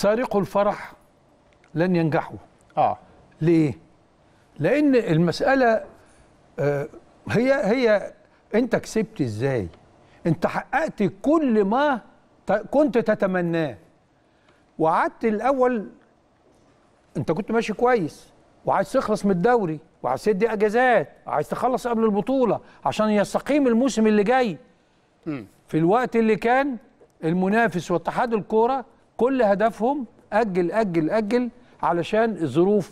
سارقوا الفرح لن ينجحوا اه ليه لان المساله آه هي هي انت كسبت ازاي انت حققت كل ما كنت تتمناه وقعدت الاول انت كنت ماشي كويس وعايز تخلص من الدوري وعايز تدي اجازات وعايز تخلص قبل البطوله عشان يستقيم الموسم اللي جاي م. في الوقت اللي كان المنافس واتحاد الكوره كل هدفهم أجل أجل أجل علشان الظروف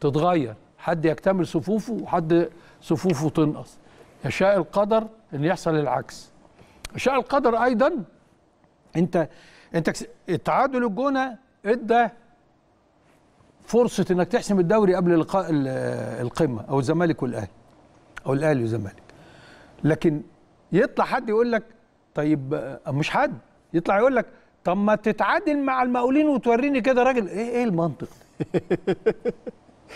تتغير حد يكتمل صفوفه وحد صفوفه تنقص يشاء القدر ان يحصل العكس يشاء القدر ايضا انت انت التعادل الجونه ادى فرصه انك تحسم الدوري قبل لقاء القمه او الزمالك والاهلي او الاهلي والزمالك لكن يطلع حد يقول لك طيب مش حد يطلع يقول لك طب ما تتعادل مع المقاولين وتوريني كده راجل ايه ايه المنطق ده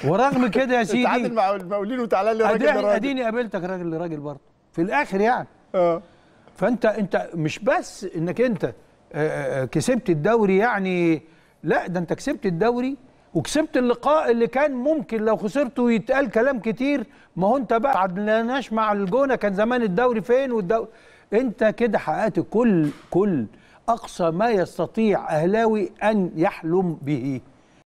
ورغم كده يا سيدي تتعادل مع المقاولين وتعالى لي راجل لراجل اديني قابلتك راجل لراجل برضه في الاخر يعني اه فانت انت مش بس انك انت آه، آه، آه، كسبت الدوري يعني لا ده انت كسبت الدوري وكسبت اللقاء اللي كان ممكن لو خسرته يتقال كلام كتير ما هو انت بقى عدلناش مع الجونه كان زمان الدوري فين والدوري انت كده حققت كل كل أقصى ما يستطيع أهلاوي أن يحلم به